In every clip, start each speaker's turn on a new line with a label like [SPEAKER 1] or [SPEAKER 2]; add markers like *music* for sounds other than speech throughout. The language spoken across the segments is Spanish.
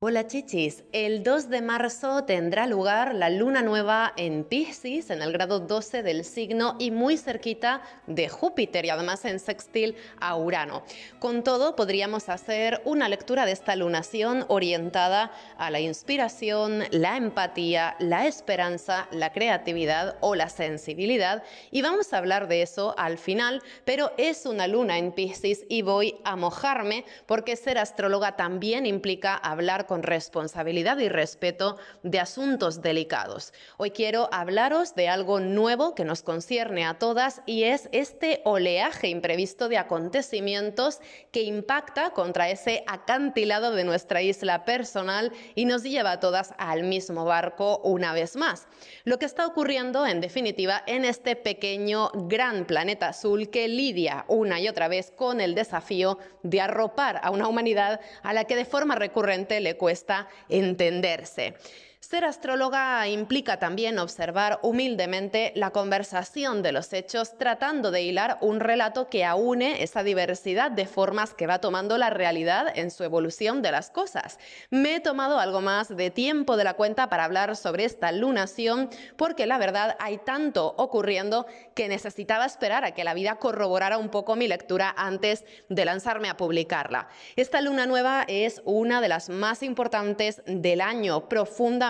[SPEAKER 1] Hola chichis, el 2 de marzo tendrá lugar la luna nueva en Pisces, en el grado 12 del signo y muy cerquita de Júpiter y además en sextil a Urano. Con todo, podríamos hacer una lectura de esta lunación orientada a la inspiración, la empatía, la esperanza, la creatividad o la sensibilidad y vamos a hablar de eso al final, pero es una luna en Pisces y voy a mojarme porque ser astróloga también implica hablar con responsabilidad y respeto de asuntos delicados. Hoy quiero hablaros de algo nuevo que nos concierne a todas y es este oleaje imprevisto de acontecimientos que impacta contra ese acantilado de nuestra isla personal y nos lleva a todas al mismo barco una vez más. Lo que está ocurriendo, en definitiva, en este pequeño gran planeta azul que lidia una y otra vez con el desafío de arropar a una humanidad a la que de forma recurrente le cuesta entenderse. Ser astróloga implica también observar humildemente la conversación de los hechos, tratando de hilar un relato que aúne esa diversidad de formas que va tomando la realidad en su evolución de las cosas. Me he tomado algo más de tiempo de la cuenta para hablar sobre esta lunación, porque la verdad hay tanto ocurriendo que necesitaba esperar a que la vida corroborara un poco mi lectura antes de lanzarme a publicarla. Esta luna nueva es una de las más importantes del año, profunda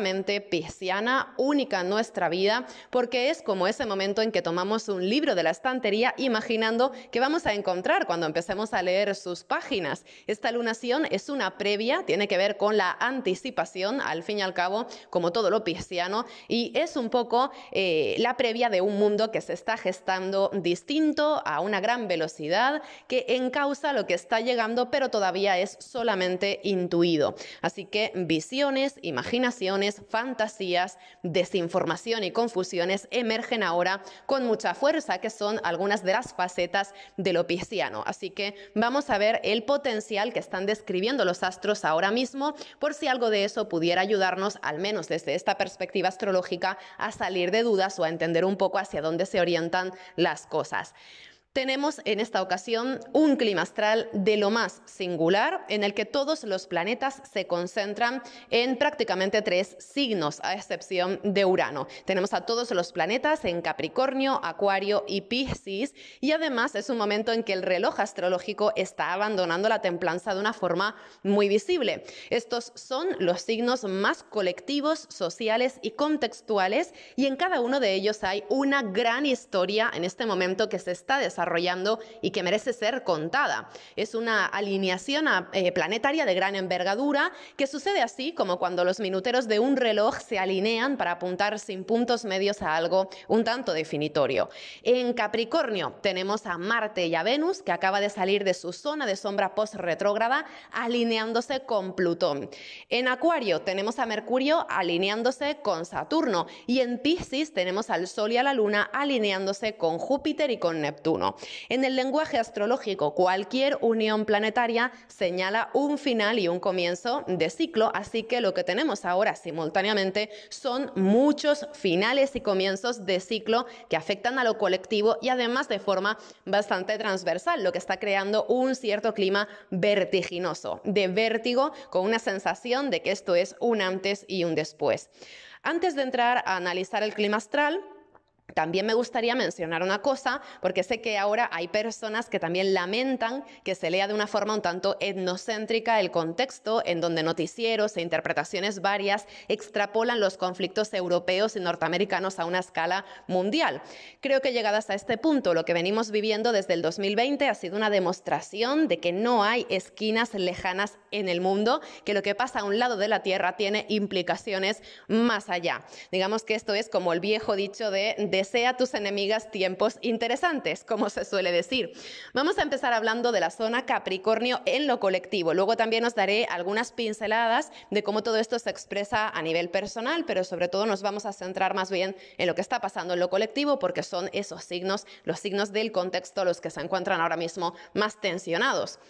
[SPEAKER 1] pisciana, única en nuestra vida, porque es como ese momento en que tomamos un libro de la estantería imaginando qué vamos a encontrar cuando empecemos a leer sus páginas. Esta lunación es una previa, tiene que ver con la anticipación, al fin y al cabo, como todo lo pisciano, y es un poco eh, la previa de un mundo que se está gestando distinto, a una gran velocidad, que encausa lo que está llegando, pero todavía es solamente intuido. Así que visiones, imaginaciones, fantasías, desinformación y confusiones emergen ahora con mucha fuerza, que son algunas de las facetas del lo Así que vamos a ver el potencial que están describiendo los astros ahora mismo, por si algo de eso pudiera ayudarnos, al menos desde esta perspectiva astrológica, a salir de dudas o a entender un poco hacia dónde se orientan las cosas. Tenemos en esta ocasión un clima astral de lo más singular, en el que todos los planetas se concentran en prácticamente tres signos, a excepción de Urano. Tenemos a todos los planetas en Capricornio, Acuario y Piscis, y además es un momento en que el reloj astrológico está abandonando la templanza de una forma muy visible. Estos son los signos más colectivos, sociales y contextuales, y en cada uno de ellos hay una gran historia en este momento que se está desarrollando y que merece ser contada. Es una alineación eh, planetaria de gran envergadura que sucede así como cuando los minuteros de un reloj se alinean para apuntar sin puntos medios a algo un tanto definitorio. En Capricornio tenemos a Marte y a Venus que acaba de salir de su zona de sombra post-retrógrada alineándose con Plutón. En Acuario tenemos a Mercurio alineándose con Saturno y en Pisces tenemos al Sol y a la Luna alineándose con Júpiter y con Neptuno. En el lenguaje astrológico, cualquier unión planetaria señala un final y un comienzo de ciclo, así que lo que tenemos ahora simultáneamente son muchos finales y comienzos de ciclo que afectan a lo colectivo y además de forma bastante transversal, lo que está creando un cierto clima vertiginoso, de vértigo, con una sensación de que esto es un antes y un después. Antes de entrar a analizar el clima astral, también me gustaría mencionar una cosa, porque sé que ahora hay personas que también lamentan que se lea de una forma un tanto etnocéntrica el contexto en donde noticieros e interpretaciones varias extrapolan los conflictos europeos y norteamericanos a una escala mundial. Creo que llegadas a este punto, lo que venimos viviendo desde el 2020 ha sido una demostración de que no hay esquinas lejanas en el mundo, que lo que pasa a un lado de la Tierra tiene implicaciones más allá. Digamos que esto es como el viejo dicho de, Desea a tus enemigas tiempos interesantes, como se suele decir. Vamos a empezar hablando de la zona Capricornio en lo colectivo. Luego también os daré algunas pinceladas de cómo todo esto se expresa a nivel personal, pero sobre todo nos vamos a centrar más bien en lo que está pasando en lo colectivo, porque son esos signos, los signos del contexto, los que se encuentran ahora mismo más tensionados.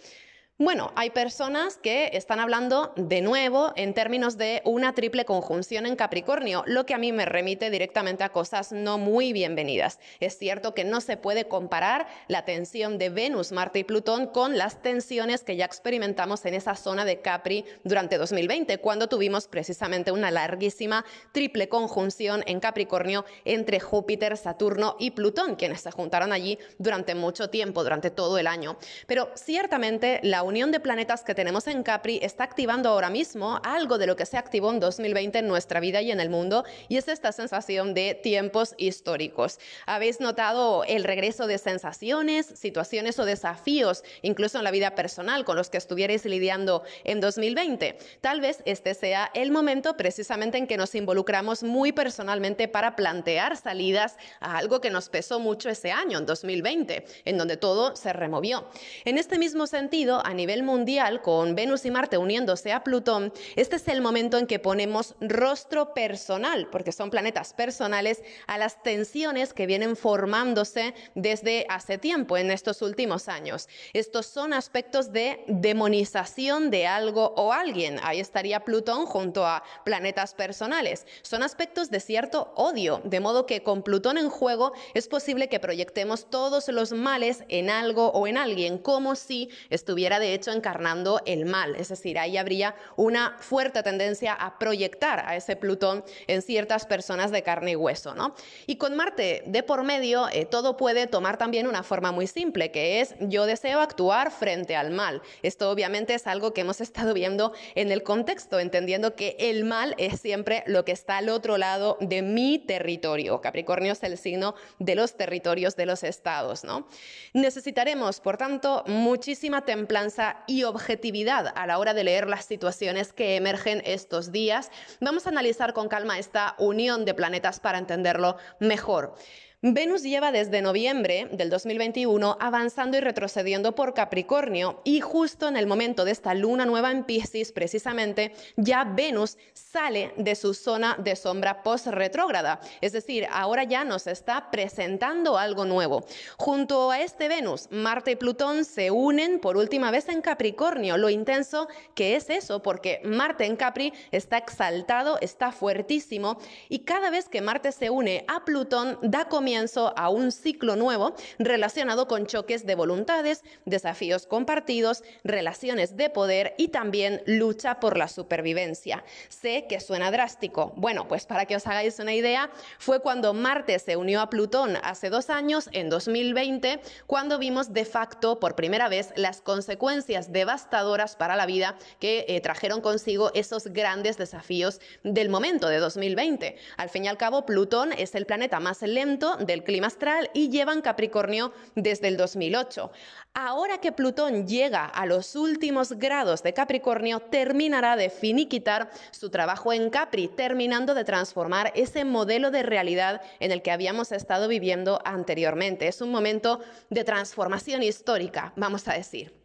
[SPEAKER 1] Bueno, hay personas que están hablando de nuevo en términos de una triple conjunción en Capricornio, lo que a mí me remite directamente a cosas no muy bienvenidas. Es cierto que no se puede comparar la tensión de Venus, Marte y Plutón con las tensiones que ya experimentamos en esa zona de Capri durante 2020, cuando tuvimos precisamente una larguísima triple conjunción en Capricornio entre Júpiter, Saturno y Plutón, quienes se juntaron allí durante mucho tiempo, durante todo el año. Pero ciertamente la unión de planetas que tenemos en Capri está activando ahora mismo algo de lo que se activó en 2020 en nuestra vida y en el mundo, y es esta sensación de tiempos históricos. Habéis notado el regreso de sensaciones, situaciones o desafíos, incluso en la vida personal, con los que estuvierais lidiando en 2020. Tal vez este sea el momento precisamente en que nos involucramos muy personalmente para plantear salidas a algo que nos pesó mucho ese año, en 2020, en donde todo se removió. En este mismo sentido, a nivel mundial, con Venus y Marte uniéndose a Plutón, este es el momento en que ponemos rostro personal, porque son planetas personales, a las tensiones que vienen formándose desde hace tiempo, en estos últimos años. Estos son aspectos de demonización de algo o alguien. Ahí estaría Plutón junto a planetas personales. Son aspectos de cierto odio, de modo que con Plutón en juego es posible que proyectemos todos los males en algo o en alguien, como si estuviera de hecho encarnando el mal, es decir, ahí habría una fuerte tendencia a proyectar a ese Plutón en ciertas personas de carne y hueso, ¿no? Y con Marte de por medio, eh, todo puede tomar también una forma muy simple, que es yo deseo actuar frente al mal. Esto obviamente es algo que hemos *laughs* estado viendo en el contexto, entendiendo que el mal es siempre lo que está al otro lado de mi territorio. Capricornio es el signo de los territorios de los estados, ¿no? Necesitaremos, por tanto, muchísima templanza y objetividad a la hora de leer las situaciones que emergen estos días, vamos a analizar con calma esta unión de planetas para entenderlo mejor. Venus lleva desde noviembre del 2021 avanzando y retrocediendo por Capricornio y justo en el momento de esta luna nueva en Pisces, precisamente, ya Venus sale de su zona de sombra post-retrógrada. Es decir, ahora ya nos está presentando algo nuevo. Junto a este Venus, Marte y Plutón se unen por última vez en Capricornio. Lo intenso que es eso, porque Marte en Capri está exaltado, está fuertísimo y cada vez que Marte se une a Plutón da comienzo a un ciclo nuevo relacionado con choques de voluntades, desafíos compartidos, relaciones de poder y también lucha por la supervivencia. Sé que suena drástico. Bueno, pues para que os hagáis una idea, fue cuando Marte se unió a Plutón hace dos años, en 2020, cuando vimos de facto por primera vez las consecuencias devastadoras para la vida que eh, trajeron consigo esos grandes desafíos del momento de 2020. Al fin y al cabo, Plutón es el planeta más lento del clima astral y llevan Capricornio desde el 2008. Ahora que Plutón llega a los últimos grados de Capricornio, terminará de finiquitar su trabajo en Capri, terminando de transformar ese modelo de realidad en el que habíamos estado viviendo anteriormente. Es un momento de transformación histórica, vamos a decir.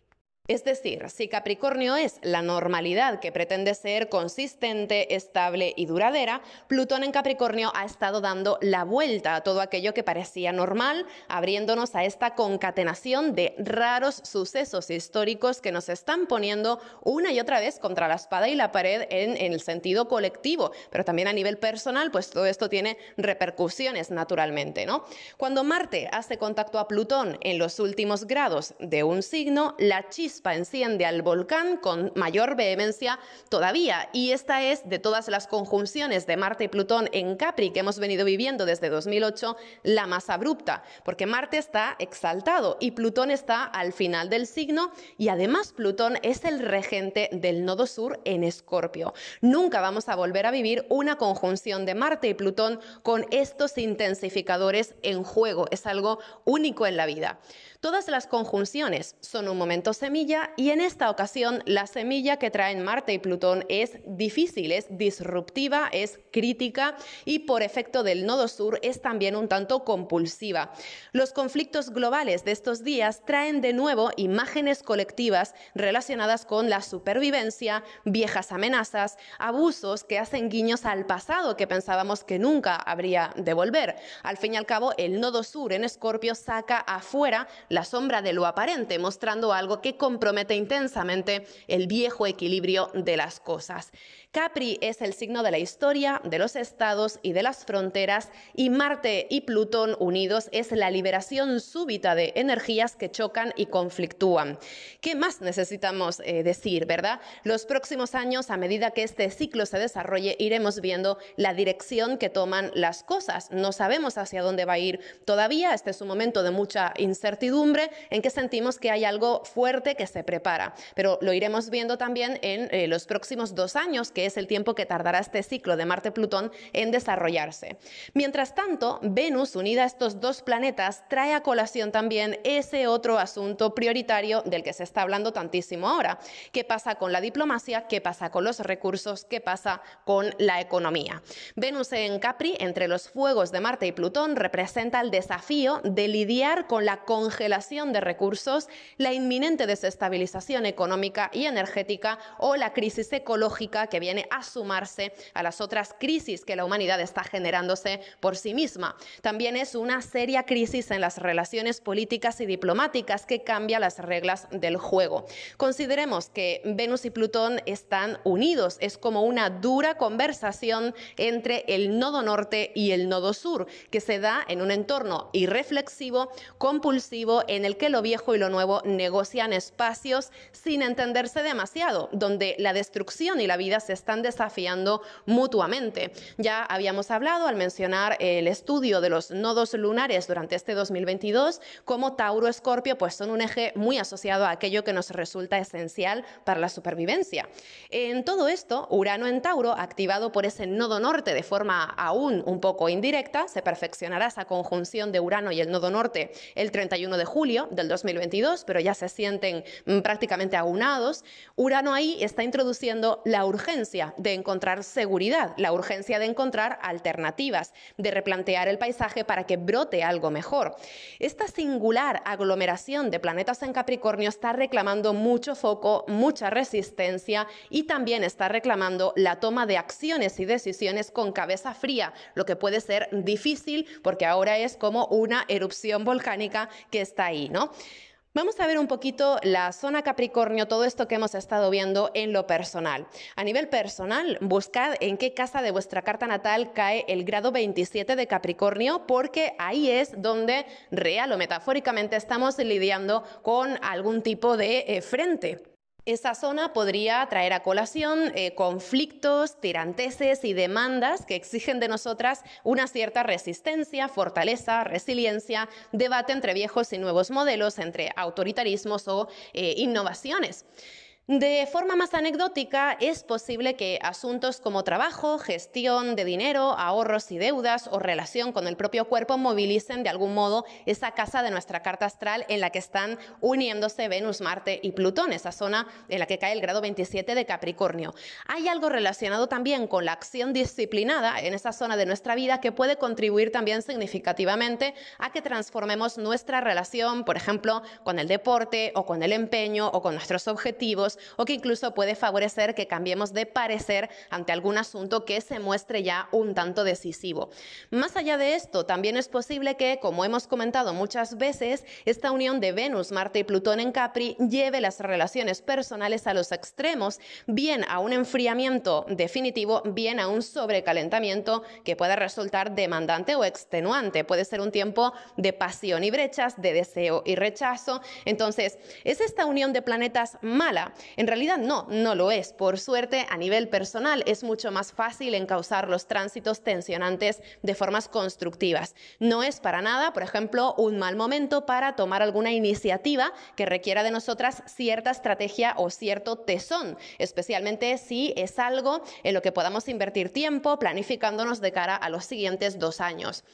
[SPEAKER 1] Es decir, si Capricornio es la normalidad que pretende ser consistente, estable y duradera, Plutón en Capricornio ha estado dando la vuelta a todo aquello que parecía normal, abriéndonos a esta concatenación de raros sucesos históricos que nos están poniendo una y otra vez contra la espada y la pared en, el sentido colectivo, pero también a nivel personal, pues todo esto tiene repercusiones naturalmente, ¿no? Cuando Marte hace contacto a Plutón en los últimos grados de un signo, la chispa enciende al volcán con mayor vehemencia todavía. Y esta es, de todas las conjunciones de Marte y Plutón en Capri que hemos venido viviendo desde 2008, la más abrupta, porque Marte está exaltado y Plutón está al final del signo y además Plutón es el regente del nodo sur en Escorpio. Nunca vamos a volver a vivir una conjunción de Marte y Plutón con estos intensificadores en juego. Es algo único en la vida. Todas las conjunciones son un momento semilla y en esta ocasión la semilla que traen Marte y Plutón es difícil, es disruptiva, es crítica y por efecto del nodo sur es también un tanto compulsiva. Los conflictos globales de estos días traen de nuevo imágenes colectivas relacionadas con la supervivencia, viejas amenazas, abusos que hacen guiños al pasado que pensábamos que nunca habría de volver. Al fin y al cabo, el nodo sur en Escorpio saca afuera la sombra de lo aparente, mostrando algo que compromete intensamente el viejo equilibrio de las cosas. Capri es el signo de la historia, de los estados y de las fronteras, y Marte y Plutón unidos es la liberación súbita de energías que chocan y conflictúan. ¿Qué más necesitamos eh, decir, verdad? Los próximos años, a medida que este ciclo se desarrolle, iremos viendo la dirección que toman las cosas. No sabemos hacia dónde va a ir todavía, este es un momento de mucha incertidumbre en que sentimos que hay algo fuerte que se prepara, pero lo iremos viendo también en eh, los próximos dos años que es el tiempo que tardará este ciclo de Marte-Plutón en desarrollarse. Mientras tanto, Venus, unida a estos dos planetas, trae a colación también ese otro asunto prioritario del que se está hablando tantísimo ahora. ¿Qué pasa con la diplomacia? ¿Qué pasa con los recursos? ¿Qué pasa con la economía? Venus en Capri, entre los fuegos de Marte y Plutón, representa el desafío de lidiar con la congelación de recursos, la inminente desestabilización económica y energética o la crisis ecológica que viene a sumarse a las otras crisis que la humanidad está generándose por sí misma. También es una seria crisis en las relaciones políticas y diplomáticas que cambia las reglas del juego. Consideremos que Venus y Plutón están unidos, es como una dura conversación entre el nodo norte y el nodo sur, que se da en un entorno irreflexivo, compulsivo, en el que lo viejo y lo nuevo negocian espacios sin entenderse demasiado, donde la destrucción y la vida se están desafiando mutuamente. Ya habíamos hablado al mencionar el estudio de los nodos lunares durante este 2022, como Tauro Escorpio, pues son un eje muy asociado a aquello que nos resulta esencial para la supervivencia. En todo esto, Urano en Tauro, activado por ese nodo norte de forma aún un poco indirecta, se perfeccionará esa conjunción de Urano y el nodo norte el 31 de julio del 2022, pero ya se sienten mm, prácticamente aunados. Urano ahí está introduciendo la urgencia de encontrar seguridad, la urgencia de encontrar alternativas, de replantear el paisaje para que brote algo mejor. Esta singular aglomeración de planetas en Capricornio está reclamando mucho foco, mucha resistencia y también está reclamando la toma de acciones y decisiones con cabeza fría, lo que puede ser difícil porque ahora es como una erupción volcánica que está ahí, ¿no? Vamos a ver un poquito la zona Capricornio, todo esto que hemos estado viendo en lo personal. A nivel personal, buscad en qué casa de vuestra carta natal cae el grado 27 de Capricornio, porque ahí es donde real o metafóricamente estamos lidiando con algún tipo de eh, frente. Esa zona podría traer a colación eh, conflictos, tiranteses y demandas que exigen de nosotras una cierta resistencia, fortaleza, resiliencia, debate entre viejos y nuevos modelos, entre autoritarismos o eh, innovaciones. De forma más anecdótica, es posible que asuntos como trabajo, gestión de dinero, ahorros y deudas o relación con el propio cuerpo movilicen de algún modo esa casa de nuestra carta astral en la que están uniéndose Venus, Marte y Plutón, esa zona en la que cae el grado 27 de Capricornio. Hay algo relacionado también con la acción disciplinada en esa zona de nuestra vida que puede contribuir también significativamente a que transformemos nuestra relación, por ejemplo, con el deporte o con el empeño o con nuestros objetivos o que incluso puede favorecer que cambiemos de parecer ante algún asunto que se muestre ya un tanto decisivo. Más allá de esto, también es posible que, como hemos comentado muchas veces, esta unión de Venus, Marte y Plutón en Capri lleve las relaciones personales a los extremos, bien a un enfriamiento definitivo, bien a un sobrecalentamiento que pueda resultar demandante o extenuante. Puede ser un tiempo de pasión y brechas, de deseo y rechazo. Entonces, ¿es esta unión de planetas mala? En realidad no, no lo es. Por suerte, a nivel personal es mucho más fácil encauzar los tránsitos tensionantes de formas constructivas. No es para nada, por ejemplo, un mal momento para tomar alguna iniciativa que requiera de nosotras cierta estrategia o cierto tesón, especialmente si es algo en lo que podamos invertir tiempo planificándonos de cara a los siguientes dos años.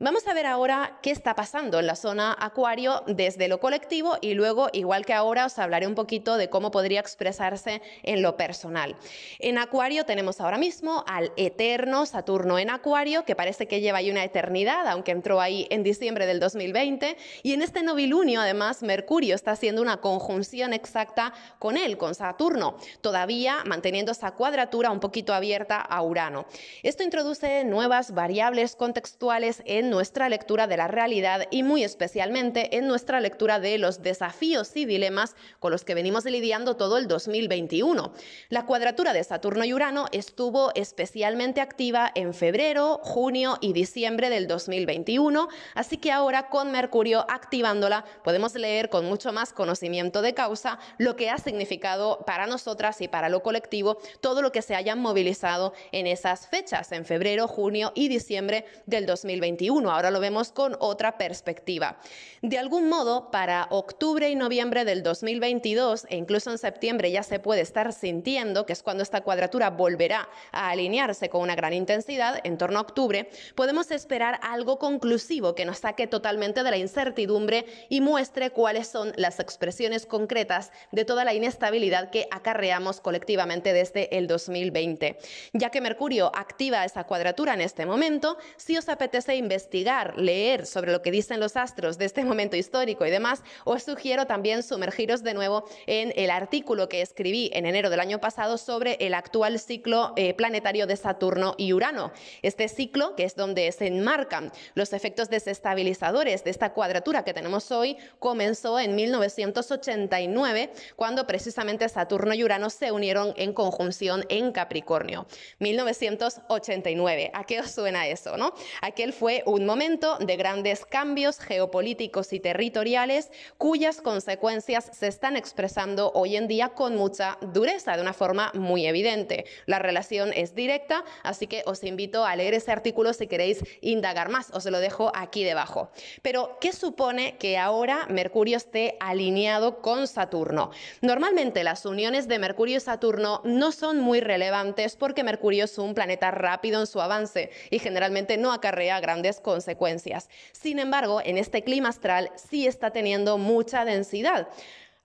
[SPEAKER 1] Vamos a ver ahora qué está pasando en la zona acuario desde lo colectivo y luego, igual que ahora, os hablaré un poquito de cómo podría expresarse en lo personal. En acuario tenemos ahora mismo al eterno Saturno en acuario, que parece que lleva ahí una eternidad, aunque entró ahí en diciembre del 2020, y en este novilunio, además, Mercurio está haciendo una conjunción exacta con él, con Saturno, todavía manteniendo esa cuadratura un poquito abierta a Urano. Esto introduce nuevas variables contextuales en nuestra lectura de la realidad y muy especialmente en nuestra lectura de los desafíos y dilemas con los que venimos lidiando todo el 2021. La cuadratura de Saturno y Urano estuvo especialmente activa en febrero, junio y diciembre del 2021, así que ahora con Mercurio activándola podemos leer con mucho más conocimiento de causa lo que ha significado para nosotras y para lo colectivo todo lo que se hayan movilizado en esas fechas, en febrero, junio y diciembre del 2021 ahora lo vemos con otra perspectiva. De algún modo, para octubre y noviembre del 2022, e incluso en septiembre ya se puede estar sintiendo, que es cuando esta cuadratura volverá a alinearse con una gran intensidad, en torno a octubre, podemos esperar algo conclusivo que nos saque totalmente de la incertidumbre y muestre cuáles son las expresiones concretas de toda la inestabilidad que acarreamos colectivamente desde el 2020. Ya que Mercurio activa esa cuadratura en este momento, si os apetece investigar, leer sobre lo que dicen los astros de este momento histórico y demás, os sugiero también sumergiros de nuevo en el artículo que escribí en enero del año pasado sobre el actual ciclo eh, planetario de Saturno y Urano. Este ciclo, que es donde se enmarcan los efectos desestabilizadores de esta cuadratura que tenemos hoy, comenzó en 1989, cuando precisamente Saturno y Urano se unieron en conjunción en Capricornio. 1989. ¿A qué os suena eso? ¿no? Aquel fue un un momento de grandes cambios geopolíticos y territoriales cuyas consecuencias se están expresando hoy en día con mucha dureza, de una forma muy evidente. La relación es directa, así que os invito a leer ese artículo si queréis indagar más, os lo dejo aquí debajo. Pero, ¿qué supone que ahora Mercurio esté alineado con Saturno? Normalmente las uniones de Mercurio y Saturno no son muy relevantes porque Mercurio es un planeta rápido en su avance y generalmente no acarrea grandes consecuencias. Sin embargo, en este clima astral sí está teniendo mucha densidad.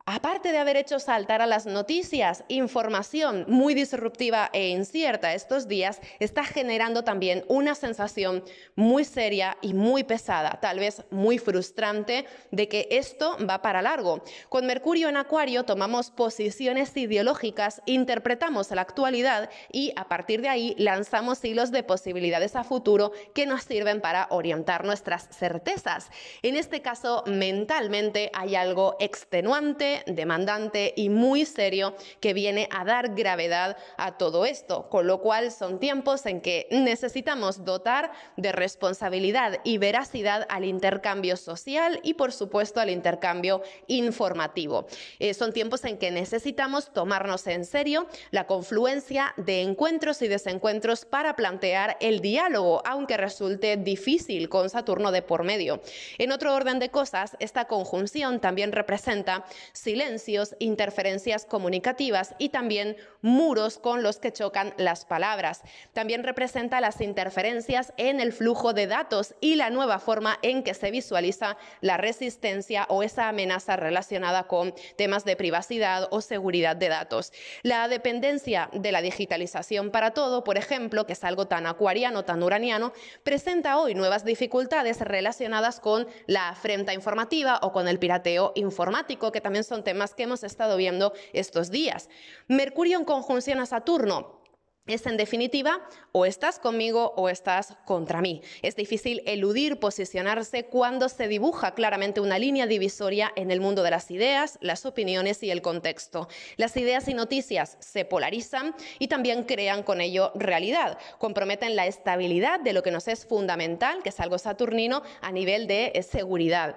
[SPEAKER 1] Aparte de haber hecho saltar a las noticias información muy disruptiva e incierta estos días, está generando también una sensación muy seria y muy pesada, tal vez muy frustrante, de que esto va para largo. Con Mercurio en Acuario tomamos posiciones ideológicas, interpretamos la actualidad y a partir de ahí lanzamos hilos de posibilidades a futuro que nos sirven para orientar nuestras certezas. En este caso, mentalmente hay algo extenuante demandante y muy serio que viene a dar gravedad a todo esto, con lo cual son tiempos en que necesitamos dotar de responsabilidad y veracidad al intercambio social y por supuesto al intercambio informativo. Eh, son tiempos en que necesitamos tomarnos en serio la confluencia de encuentros y desencuentros para plantear el diálogo, aunque resulte difícil con Saturno de por medio. En otro orden de cosas, esta conjunción también representa silencios, interferencias comunicativas y también muros con los que chocan las palabras. También representa las interferencias en el flujo de datos y la nueva forma en que se visualiza la resistencia o esa amenaza relacionada con temas de privacidad o seguridad de datos. La dependencia de la digitalización para todo, por ejemplo, que es algo tan acuariano, tan uraniano, presenta hoy nuevas dificultades relacionadas con la afrenta informativa o con el pirateo informático, que también son son temas que hemos estado viendo estos días. Mercurio en conjunción a Saturno. Es en definitiva, o estás conmigo o estás contra mí. Es difícil eludir posicionarse cuando se dibuja claramente una línea divisoria en el mundo de las ideas, las opiniones y el contexto. Las ideas y noticias se polarizan y también crean con ello realidad. Comprometen la estabilidad de lo que nos es fundamental, que es algo saturnino, a nivel de seguridad.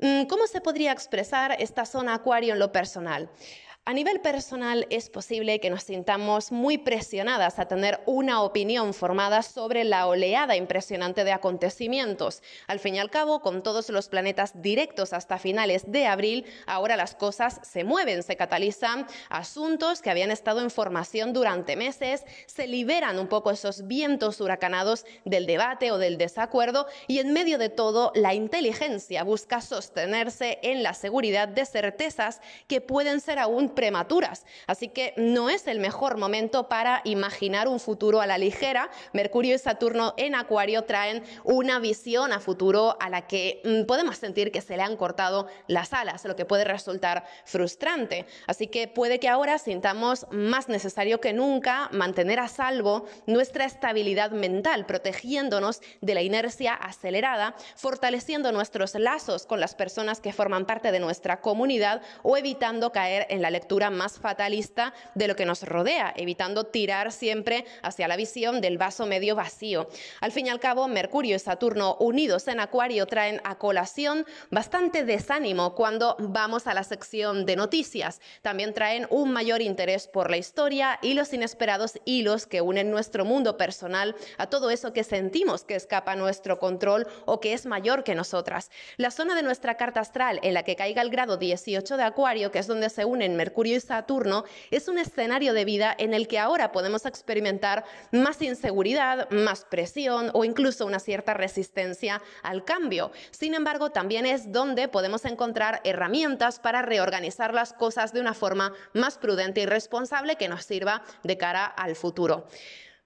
[SPEAKER 1] Mm, ¿Cómo se podría expresar esta zona acuario en lo personal? A nivel personal es posible que nos sintamos muy presionadas a tener una opinión formada sobre la oleada impresionante de acontecimientos. Al fin y al cabo, con todos los planetas directos hasta finales de abril, ahora las cosas se mueven, se catalizan asuntos que habían estado en formación durante meses, se liberan un poco esos vientos huracanados del debate o del desacuerdo y en medio de todo la inteligencia busca sostenerse en la seguridad de certezas que pueden ser aún prematuras. Así que no es el mejor momento para imaginar un futuro a la ligera. Mercurio y Saturno en Acuario traen una visión a futuro a la que mm, podemos sentir que se le han cortado las alas, lo que puede resultar frustrante. Así que puede que ahora sintamos más necesario que nunca mantener a salvo nuestra estabilidad mental, protegiéndonos de la inercia acelerada, fortaleciendo nuestros lazos con las personas que forman parte de nuestra comunidad o evitando caer en la lectura más fatalista de lo que nos rodea, evitando tirar siempre hacia la visión del vaso medio vacío. Al fin y al cabo, Mercurio y Saturno unidos en Acuario traen a colación bastante desánimo cuando vamos a la sección de noticias. También traen un mayor interés por la historia y los inesperados hilos que unen nuestro mundo personal a todo eso que sentimos que escapa nuestro control o que es mayor que nosotras. La zona de nuestra carta astral en la que caiga el grado 18 de Acuario, que es donde se unen Mercurio Mercurio y Saturno, es un escenario de vida en el que ahora podemos experimentar más inseguridad, más presión o incluso una cierta resistencia al cambio. Sin embargo, también es donde podemos encontrar herramientas para reorganizar las cosas de una forma más prudente y responsable que nos sirva de cara al futuro.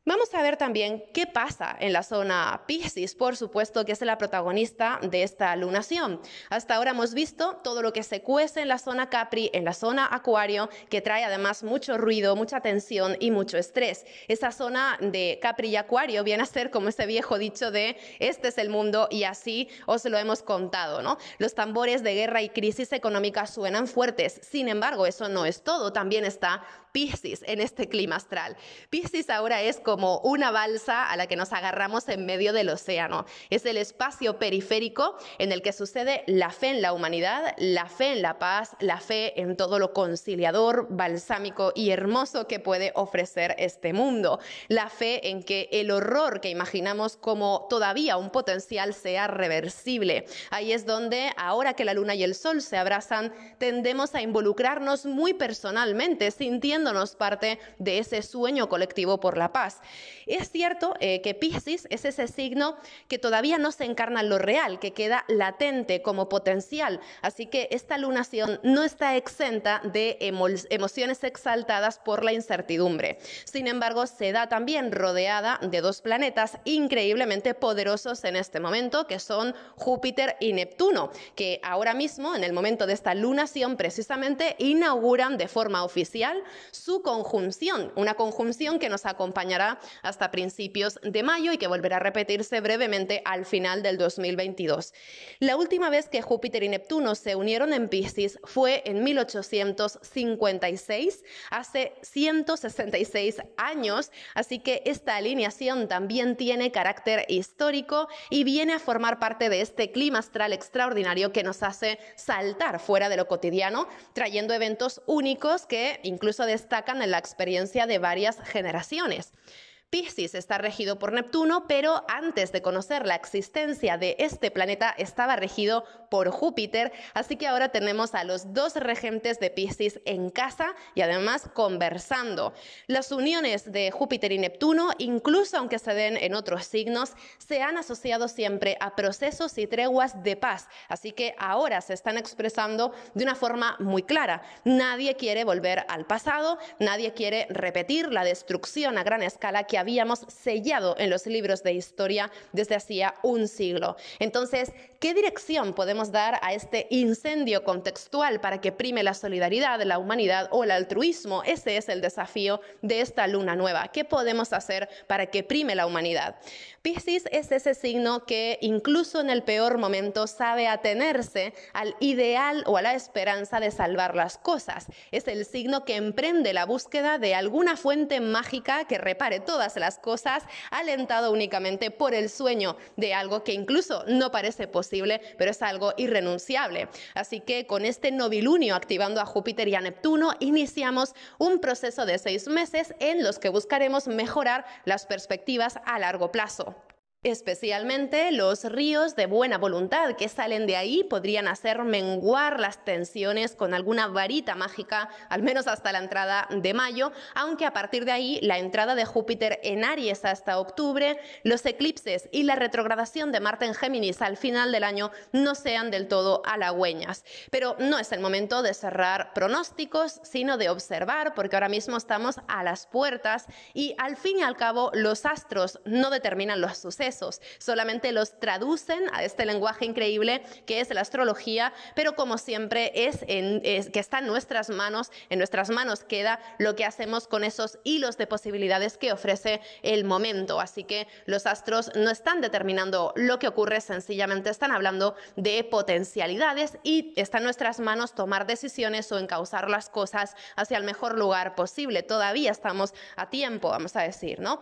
[SPEAKER 1] Vamos a ver también qué pasa en la zona Piscis, por supuesto que es la protagonista de esta lunación. Hasta ahora hemos visto todo lo que se cuece en la zona Capri, en la zona Acuario, que trae además mucho ruido, mucha tensión y mucho estrés. Esa zona de Capri y Acuario viene a ser como ese viejo dicho de este es el mundo y así os lo hemos contado, ¿no? Los tambores de guerra y crisis económica suenan fuertes. Sin embargo, eso no es todo, también está Piscis en este clima astral. Piscis ahora es como como una balsa a la que nos agarramos en medio del océano. Es el espacio periférico en el que sucede la fe en la humanidad, la fe en la paz, la fe en todo lo conciliador, balsámico y hermoso que puede ofrecer este mundo. La fe en que el horror que imaginamos como todavía un potencial sea reversible. Ahí es donde, ahora que la luna y el sol se abrazan, tendemos a involucrarnos muy personalmente, sintiéndonos parte de ese sueño colectivo por la paz. Es cierto eh, que Pisces es ese signo que todavía no se encarna en lo real, que queda latente como potencial. Así que esta lunación no está exenta de emociones exaltadas por la incertidumbre. Sin embargo, se da también rodeada de dos planetas increíblemente poderosos en este momento, que son Júpiter y Neptuno, que ahora mismo, en el momento de esta lunación, precisamente inauguran de forma oficial su conjunción, una conjunción que nos acompañará hasta principios de mayo y que volverá a repetirse brevemente al final del 2022. La última vez que Júpiter y Neptuno se unieron en Pisces fue en 1856, hace 166 años, así que esta alineación también tiene carácter histórico y viene a formar parte de este clima astral extraordinario que nos hace saltar fuera de lo cotidiano, trayendo eventos únicos que incluso destacan en la experiencia de varias generaciones. Pisces está regido por Neptuno, pero antes de conocer la existencia de este planeta estaba regido por Júpiter, así que ahora tenemos a los dos regentes de Pisces en casa y además conversando. Las uniones de Júpiter y Neptuno, incluso aunque se den en otros signos, se han asociado siempre a procesos y treguas de paz, así que ahora se están expresando de una forma muy clara. Nadie quiere volver al pasado, nadie quiere repetir la destrucción a gran escala que habíamos sellado en los libros de historia desde hacía un siglo. Entonces, ¿qué dirección podemos dar a este incendio contextual para que prime la solidaridad, la humanidad o el altruismo? Ese es el desafío de esta luna nueva. ¿Qué podemos hacer para que prime la humanidad? Piscis es ese signo que incluso en el peor momento sabe atenerse al ideal o a la esperanza de salvar las cosas. Es el signo que emprende la búsqueda de alguna fuente mágica que repare todas las cosas, alentado únicamente por el sueño de algo que incluso no parece posible, pero es algo irrenunciable. Así que con este novilunio activando a Júpiter y a Neptuno, iniciamos un proceso de seis meses en los que buscaremos mejorar las perspectivas a largo plazo. Especialmente los ríos de buena voluntad que salen de ahí podrían hacer menguar las tensiones con alguna varita mágica, al menos hasta la entrada de mayo, aunque a partir de ahí la entrada de Júpiter en Aries hasta octubre, los eclipses y la retrogradación de Marte en Géminis al final del año no sean del todo halagüeñas. Pero no es el momento de cerrar pronósticos, sino de observar, porque ahora mismo estamos a las puertas y al fin y al cabo los astros no determinan los sucesos Solamente los traducen a este lenguaje increíble que es la astrología, pero como siempre es, en, que está en nuestras manos, en nuestras manos queda lo que hacemos con esos hilos de posibilidades que ofrece el momento. Así que los astros no están determinando lo que ocurre, sencillamente están hablando de potencialidades y está en nuestras manos tomar decisiones o encauzar las cosas hacia el mejor lugar posible. Todavía estamos a tiempo, vamos a decir, ¿no?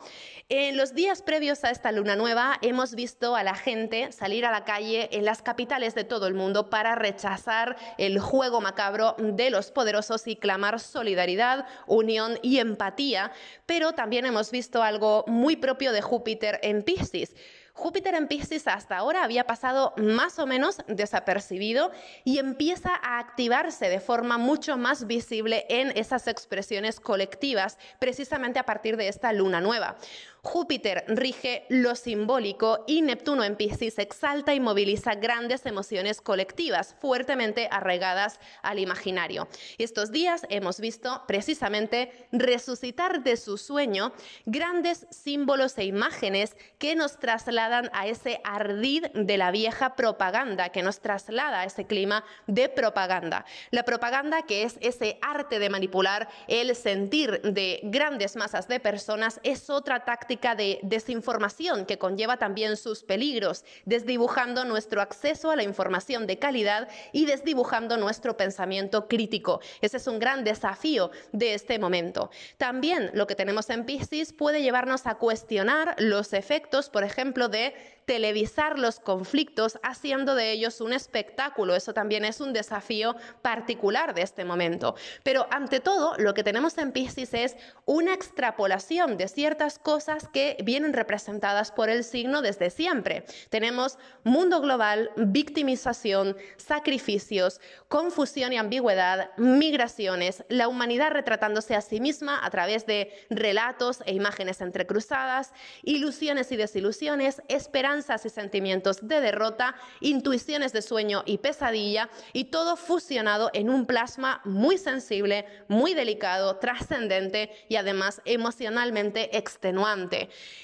[SPEAKER 1] En los días previos a esta luna nueva, hemos visto a la gente salir a la calle en las capitales de todo el mundo para rechazar el juego macabro de los poderosos y clamar solidaridad, unión y empatía, pero también hemos visto algo muy propio de Júpiter en Piscis. Júpiter en Pisces hasta ahora había pasado más o menos desapercibido y empieza a activarse de forma mucho más visible en esas expresiones colectivas, precisamente a partir de esta luna nueva. Júpiter rige lo simbólico y Neptuno en Pisces exalta y moviliza grandes emociones colectivas fuertemente arraigadas al imaginario. Estos días hemos visto precisamente resucitar de su sueño grandes símbolos e imágenes que nos trasladan a ese ardid de la vieja propaganda, que nos traslada a ese clima de propaganda. La propaganda que es ese arte de manipular el sentir de grandes masas de personas es otra táctica de desinformación que conlleva también sus peligros, desdibujando nuestro acceso a la información de calidad y desdibujando nuestro pensamiento crítico. Ese es un gran desafío de este momento. También lo que tenemos en Piscis puede llevarnos a cuestionar los efectos, por ejemplo, de televisar los conflictos haciendo de ellos un espectáculo. Eso también es un desafío particular de este momento. Pero ante todo, lo que tenemos en Piscis es una extrapolación de ciertas cosas que vienen representadas por el signo desde siempre. Tenemos mundo global, victimización, sacrificios, confusión y ambigüedad, migraciones, la humanidad retratándose a sí misma a través de relatos e imágenes entrecruzadas, ilusiones y desilusiones, esperanzas y sentimientos de derrota, intuiciones de sueño y pesadilla, y todo fusionado en un plasma muy sensible, muy delicado, trascendente y además emocionalmente extenuante.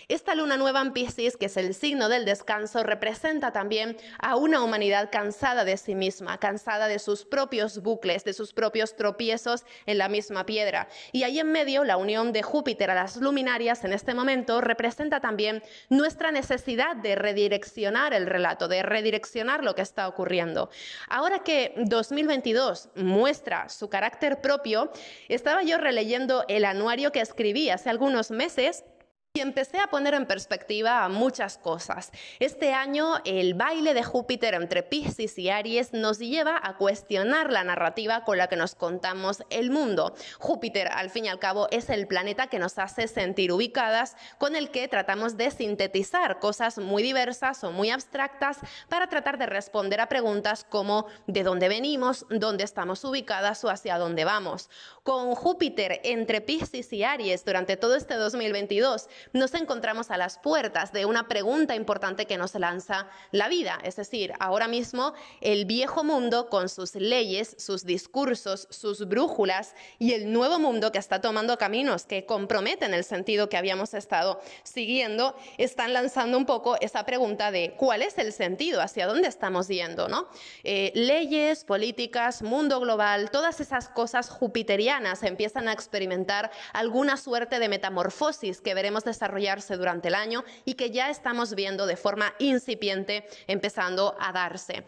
[SPEAKER 1] Esta luna nueva en Pisces, que es el signo del descanso, representa también a una humanidad cansada de sí misma, cansada de sus propios bucles, de sus propios tropiezos en la misma piedra. Y ahí en medio, la unión de Júpiter a las luminarias en este momento representa también nuestra necesidad de redireccionar el relato, de redireccionar lo que está ocurriendo. Ahora que 2022 muestra su carácter propio, estaba yo releyendo el anuario que escribí hace algunos meses y empecé a poner en perspectiva muchas cosas. Este año el baile de Júpiter entre Pisces y Aries nos lleva a cuestionar la narrativa con la que nos contamos el mundo. Júpiter, al fin y al cabo, es el planeta que nos hace sentir ubicadas, con el que tratamos de sintetizar cosas muy diversas o muy abstractas para tratar de responder a preguntas como de dónde venimos, dónde estamos ubicadas o hacia dónde vamos. Con Júpiter entre Pisces y Aries durante todo este 2022, nos encontramos a las puertas de una pregunta importante que nos lanza la vida. Es decir, ahora mismo el viejo mundo con sus leyes, sus discursos, sus brújulas y el nuevo mundo que está tomando caminos que comprometen el sentido que habíamos estado siguiendo, están lanzando un poco esa pregunta de cuál es el sentido, hacia dónde estamos yendo. ¿no? Eh, leyes, políticas, mundo global, todas esas cosas jupiterianas empiezan a experimentar alguna suerte de metamorfosis que veremos desarrollarse durante el año y que ya estamos viendo de forma incipiente empezando a darse.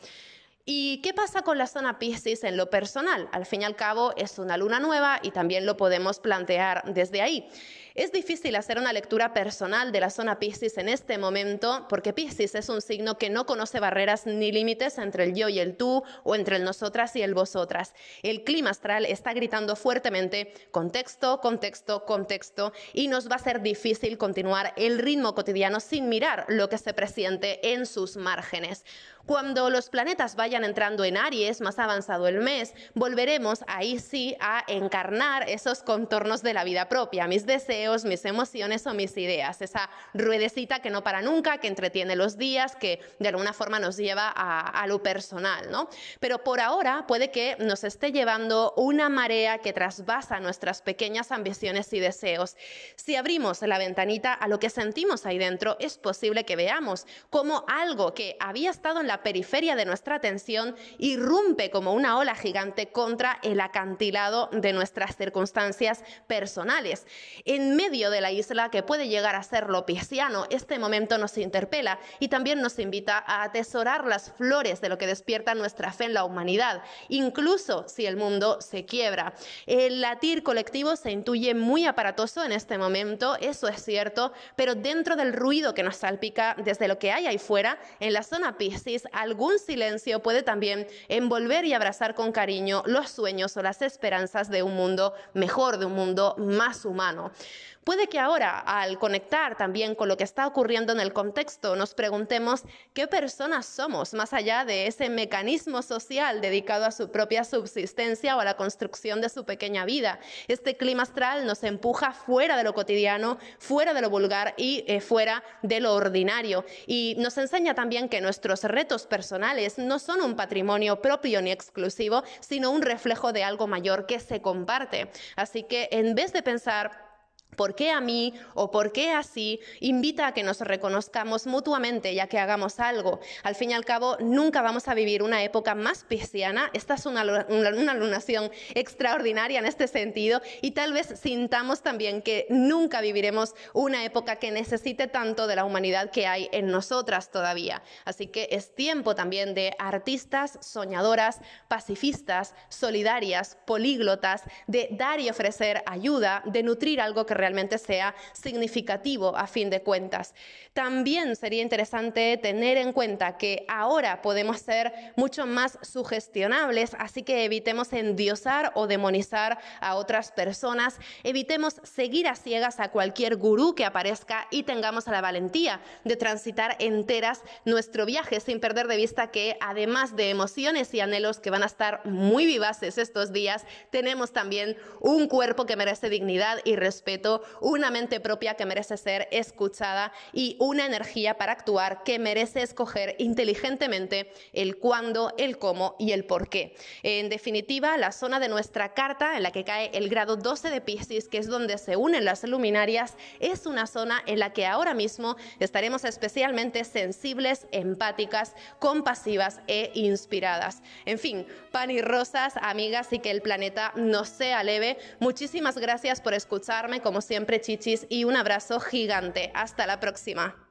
[SPEAKER 1] ¿Y qué pasa con la zona Pisces en lo personal? Al fin y al cabo es una luna nueva y también lo podemos plantear desde ahí. Es difícil hacer una lectura personal de la zona Piscis en este momento porque Piscis es un signo que no conoce barreras ni límites entre el yo y el tú o entre el nosotras y el vosotras. El clima astral está gritando fuertemente contexto, contexto, contexto y nos va a ser difícil continuar el ritmo cotidiano sin mirar lo que se presiente en sus márgenes. Cuando los planetas vayan entrando en Aries, más avanzado el mes, volveremos ahí sí a encarnar esos contornos de la vida propia, mis deseos mis emociones o mis ideas. Esa ruedecita que no para nunca, que entretiene los días, que de alguna forma nos lleva a, lo personal, ¿no? Pero por ahora puede que nos esté llevando una marea que trasvasa nuestras pequeñas ambiciones y deseos. Si abrimos la ventanita a lo que sentimos ahí dentro, es posible que veamos cómo algo que había estado en la periferia de nuestra atención irrumpe como una ola gigante contra el acantilado de nuestras circunstancias personales. En medio de la isla que puede llegar a ser pisiano este momento nos interpela y también nos invita a atesorar las flores de lo que despierta nuestra fe en la humanidad, incluso si el mundo se quiebra. El latir colectivo se intuye muy aparatoso en este momento, eso es cierto, pero dentro del ruido que nos salpica desde lo que hay ahí fuera, en la zona Piscis, algún silencio puede también envolver y abrazar con cariño los sueños o las esperanzas de un mundo mejor, de un mundo más humano. Puede que ahora, al conectar también con lo que está ocurriendo en el contexto, nos preguntemos qué personas somos más allá de ese mecanismo social dedicado a su propia subsistencia o a la construcción de su pequeña vida. Este clima astral nos empuja fuera de lo cotidiano, fuera de lo vulgar y eh, fuera de lo ordinario. Y nos enseña también que nuestros retos personales no son un patrimonio propio ni exclusivo, sino un reflejo de algo mayor que se comparte. Así que en vez de pensar ¿Por qué a mí o por qué así? Invita a que nos reconozcamos mutuamente ya que hagamos algo. Al fin y al cabo, nunca vamos a vivir una época más pisciana. Esta es una, una, una, lunación extraordinaria en este sentido y tal vez sintamos también que nunca viviremos una época que necesite tanto de la humanidad que hay en nosotras todavía. Así que es tiempo también de artistas, soñadoras, pacifistas, solidarias, políglotas, de dar y ofrecer ayuda, de nutrir algo que realmente sea significativo a fin de cuentas. También sería interesante tener en cuenta que ahora podemos ser mucho más sugestionables, así que evitemos endiosar o demonizar a otras personas, evitemos seguir a ciegas a cualquier gurú que aparezca y tengamos la valentía de transitar enteras nuestro viaje sin perder de vista que además de emociones y anhelos que van a estar muy vivaces estos días, tenemos también un cuerpo que merece dignidad y respeto una mente propia que merece ser escuchada y una energía para actuar que merece escoger inteligentemente el cuándo, el cómo y el por qué. En definitiva, la zona de nuestra carta en la que cae el grado 12 de Pisces, que es donde se unen las luminarias, es una zona en la que ahora mismo estaremos especialmente sensibles, empáticas, compasivas e inspiradas. En fin, pan y rosas, amigas, y que el planeta no sea leve. Muchísimas gracias por escucharme como siempre, chichis, y un abrazo gigante. Hasta la próxima.